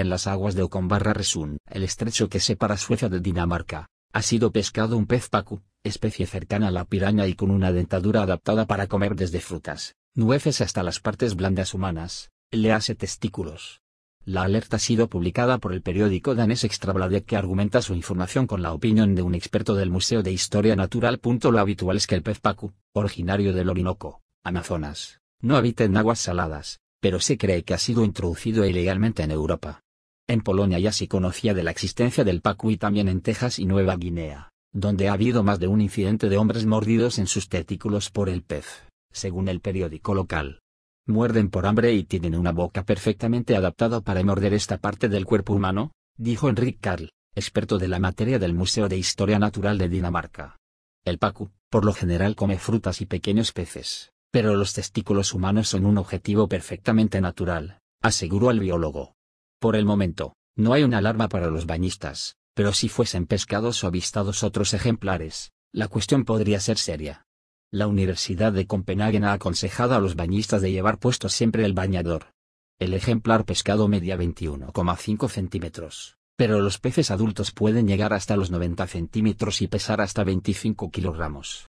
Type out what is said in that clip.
en las aguas de ocon Resun, el estrecho que separa Suecia de Dinamarca, ha sido pescado un pez pacu, especie cercana a la piraña y con una dentadura adaptada para comer desde frutas, nueces hasta las partes blandas humanas, le hace testículos. La alerta ha sido publicada por el periódico danés Extrabladet que argumenta su información con la opinión de un experto del Museo de Historia Natural. Lo habitual es que el pez pacu, originario del Orinoco, Amazonas, no habita en aguas saladas, pero se cree que ha sido introducido ilegalmente en Europa. En Polonia ya se conocía de la existencia del pacu y también en Texas y Nueva Guinea, donde ha habido más de un incidente de hombres mordidos en sus testículos por el pez, según el periódico local. Muerden por hambre y tienen una boca perfectamente adaptada para morder esta parte del cuerpo humano, dijo Enric Carl, experto de la materia del Museo de Historia Natural de Dinamarca. El pacu, por lo general come frutas y pequeños peces, pero los testículos humanos son un objetivo perfectamente natural, aseguró el biólogo. Por el momento, no hay una alarma para los bañistas, pero si fuesen pescados o avistados otros ejemplares, la cuestión podría ser seria. La Universidad de Copenhague ha aconsejado a los bañistas de llevar puesto siempre el bañador. El ejemplar pescado media 21,5 centímetros, pero los peces adultos pueden llegar hasta los 90 centímetros y pesar hasta 25 kilogramos.